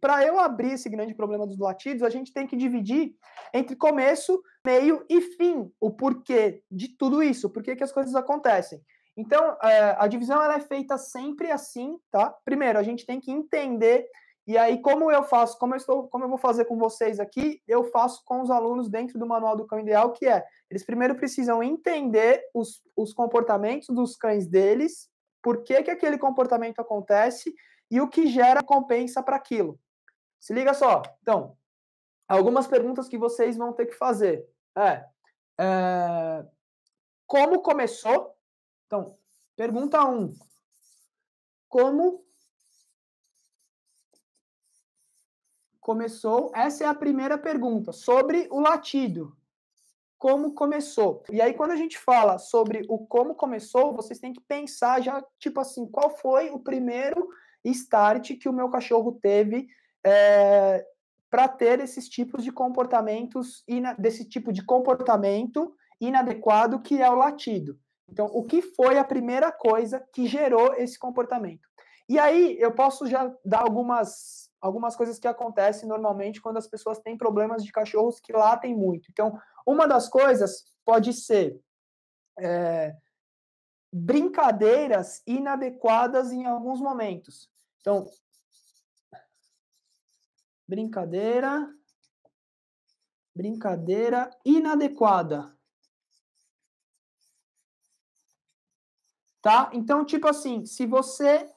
Para eu abrir esse grande problema dos latidos, a gente tem que dividir entre começo, meio e fim, o porquê de tudo isso, por que as coisas acontecem. Então, é, a divisão ela é feita sempre assim, tá? Primeiro, a gente tem que entender e aí, como eu faço, como eu estou, como eu vou fazer com vocês aqui, eu faço com os alunos dentro do manual do cão ideal, que é eles primeiro precisam entender os, os comportamentos dos cães deles, por que, que aquele comportamento acontece e o que gera compensa para aquilo. Se liga só. Então, algumas perguntas que vocês vão ter que fazer. É, é como começou? Então, pergunta 1. Um, como começou? Essa é a primeira pergunta, sobre o latido. Como começou? E aí, quando a gente fala sobre o como começou, vocês têm que pensar já, tipo assim, qual foi o primeiro start que o meu cachorro teve é, eh, para ter esses tipos de comportamentos, e desse tipo de comportamento inadequado que é o latido. Então, o que foi a primeira coisa que gerou esse comportamento? E aí, eu posso já dar algumas, algumas coisas que acontecem normalmente quando as pessoas têm problemas de cachorros que latem muito. Então, uma das coisas pode ser é, brincadeiras inadequadas em alguns momentos. Então, brincadeira brincadeira inadequada. Tá? Então, tipo assim, se você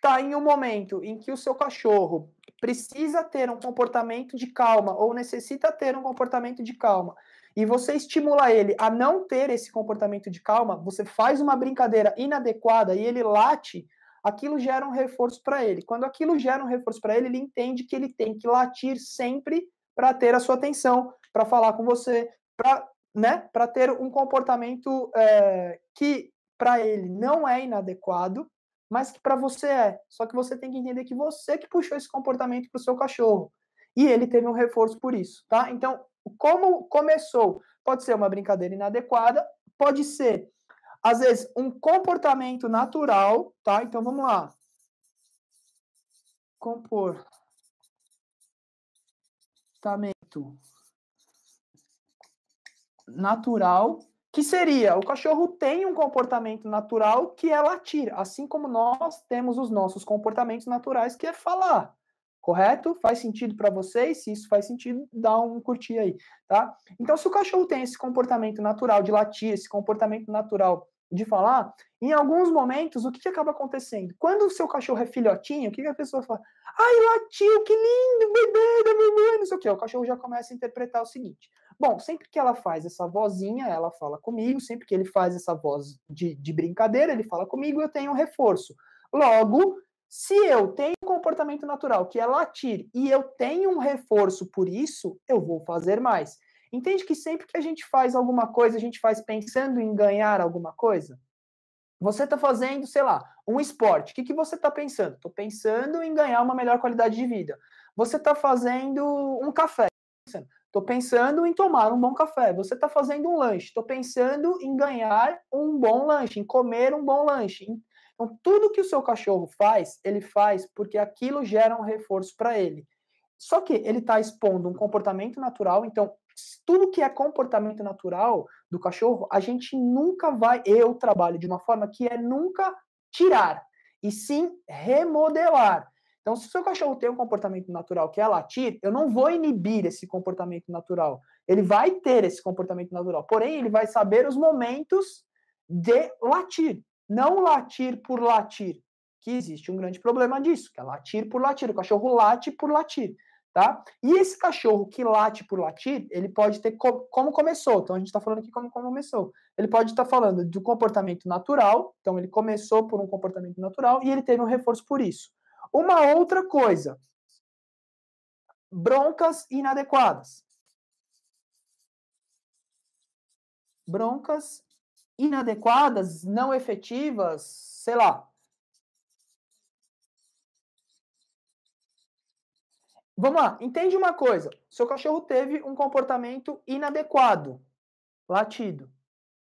tá em um momento em que o seu cachorro precisa ter um comportamento de calma ou necessita ter um comportamento de calma, e você estimula ele a não ter esse comportamento de calma, você faz uma brincadeira inadequada e ele late, aquilo gera um reforço para ele. Quando aquilo gera um reforço para ele, ele entende que ele tem que latir sempre para ter a sua atenção, para falar com você, para né, ter um comportamento é, que para ele não é inadequado, mas que para você é. Só que você tem que entender que você que puxou esse comportamento para o seu cachorro. E ele teve um reforço por isso, tá? Então, como começou. Pode ser uma brincadeira inadequada, pode ser, às vezes, um comportamento natural, tá? Então vamos lá. Comportamento natural, que seria o cachorro tem um comportamento natural que é latir, assim como nós temos os nossos comportamentos naturais que é falar correto? Faz sentido para vocês? Se isso faz sentido, dá um curtir aí, tá? Então, se o cachorro tem esse comportamento natural de latir, esse comportamento natural de falar, em alguns momentos, o que, que acaba acontecendo? Quando o seu cachorro é filhotinho, o que, que a pessoa fala? Ai, latiu, que lindo, bebê da mamãe, não sei o quê. O cachorro já começa a interpretar o seguinte. Bom, sempre que ela faz essa vozinha, ela fala comigo, sempre que ele faz essa voz de, de brincadeira, ele fala comigo, eu tenho um reforço. Logo, se eu tenho um comportamento natural, que é latir, e eu tenho um reforço por isso, eu vou fazer mais. Entende que sempre que a gente faz alguma coisa, a gente faz pensando em ganhar alguma coisa? Você está fazendo, sei lá, um esporte. O que, que você está pensando? Estou pensando em ganhar uma melhor qualidade de vida. Você está fazendo um café. Estou pensando em tomar um bom café. Você está fazendo um lanche. Estou pensando em ganhar um bom lanche, em comer um bom lanche. Então, tudo que o seu cachorro faz, ele faz porque aquilo gera um reforço para ele. Só que ele está expondo um comportamento natural, então tudo que é comportamento natural do cachorro, a gente nunca vai. Eu trabalho de uma forma que é nunca tirar, e sim remodelar. Então, se o seu cachorro tem um comportamento natural que é latir, eu não vou inibir esse comportamento natural. Ele vai ter esse comportamento natural, porém, ele vai saber os momentos de latir. Não latir por latir, que existe um grande problema disso, que é latir por latir. O cachorro late por latir, tá? E esse cachorro que late por latir, ele pode ter co como começou. Então a gente está falando aqui como, como, começou. Ele pode estar tá falando do comportamento natural. Então ele começou por um comportamento natural e ele teve um reforço por isso. Uma outra coisa, broncas inadequadas. Broncas inadequadas, não efetivas, sei lá. Vamos lá, entende uma coisa. Seu cachorro teve um comportamento inadequado. Latido.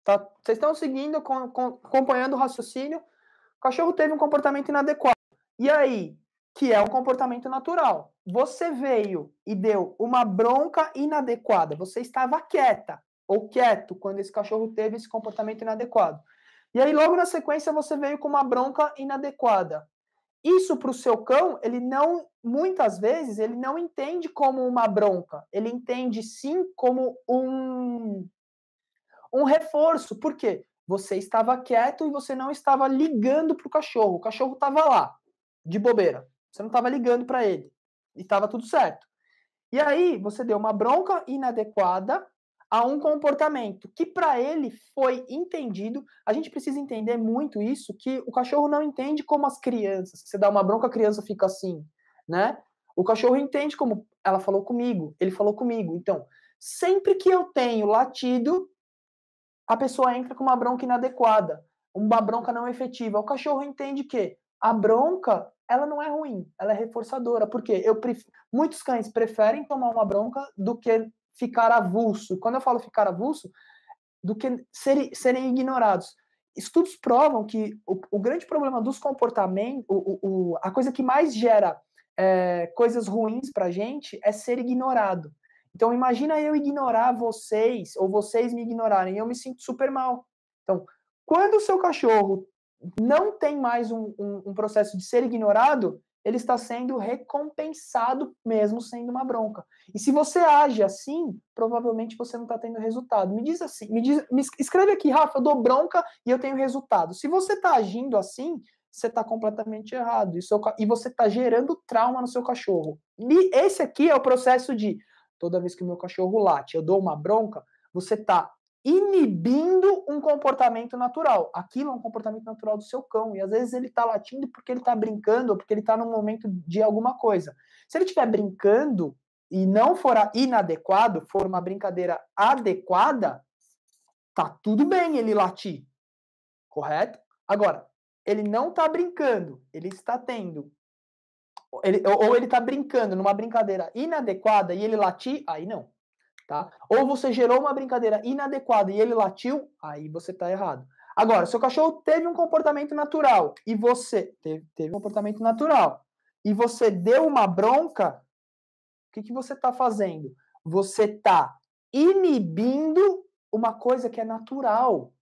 Tá? Vocês estão seguindo, acompanhando o raciocínio. O cachorro teve um comportamento inadequado. E aí, que é um comportamento natural. Você veio e deu uma bronca inadequada. Você estava quieta ou quieto quando esse cachorro teve esse comportamento inadequado. E aí, logo na sequência, você veio com uma bronca inadequada. Isso para o seu cão, ele não, muitas vezes, ele não entende como uma bronca. Ele entende sim como um, um reforço. Por quê? Você estava quieto e você não estava ligando para o cachorro. O cachorro estava lá, de bobeira. Você não estava ligando para ele. E estava tudo certo. E aí, você deu uma bronca inadequada a um comportamento que para ele foi entendido. A gente precisa entender muito isso que o cachorro não entende como as crianças. Você dá uma bronca, a criança fica assim, né? O cachorro entende como ela falou comigo, ele falou comigo. Então, sempre que eu tenho latido, a pessoa entra com uma bronca inadequada, uma bronca não efetiva. O cachorro entende que a bronca ela não é ruim, ela é reforçadora, porque eu pref... muitos cães preferem tomar uma bronca do que ficar avulso. Quando eu falo ficar avulso, do que ser, serem ignorados. Estudos provam que o, o grande problema dos comportamentos, o, o, a coisa que mais gera é, coisas ruins para gente é ser ignorado. Então imagina eu ignorar vocês ou vocês me ignorarem, eu me sinto super mal. Então quando o seu cachorro não tem mais um, um, um processo de ser ignorado, ele está sendo recompensado mesmo sendo uma bronca. E se você age assim, provavelmente você não está tendo resultado. Me diz assim, me, diz, me escreve aqui, Rafa, eu dou bronca e eu tenho resultado. Se você está agindo assim, você está completamente errado. E, seu, e você está gerando trauma no seu cachorro. E esse aqui é o processo de toda vez que o meu cachorro late, eu dou uma bronca, você está inibindo um comportamento natural. Aquilo é um comportamento natural do seu cão. E às vezes ele está latindo porque ele está brincando ou porque ele está num momento de alguma coisa. Se ele estiver brincando e não for inadequado, for uma brincadeira adequada, tá tudo bem ele latir. Correto? Agora, ele não está brincando, ele está tendo. Ele, ou ele está brincando numa brincadeira inadequada e ele latir, aí não. Tá? Ou você gerou uma brincadeira inadequada e ele latiu, aí você está errado. Agora, seu cachorro teve um comportamento natural e você teve, teve um comportamento natural e você deu uma bronca, o que, que você está fazendo? Você está inibindo uma coisa que é natural.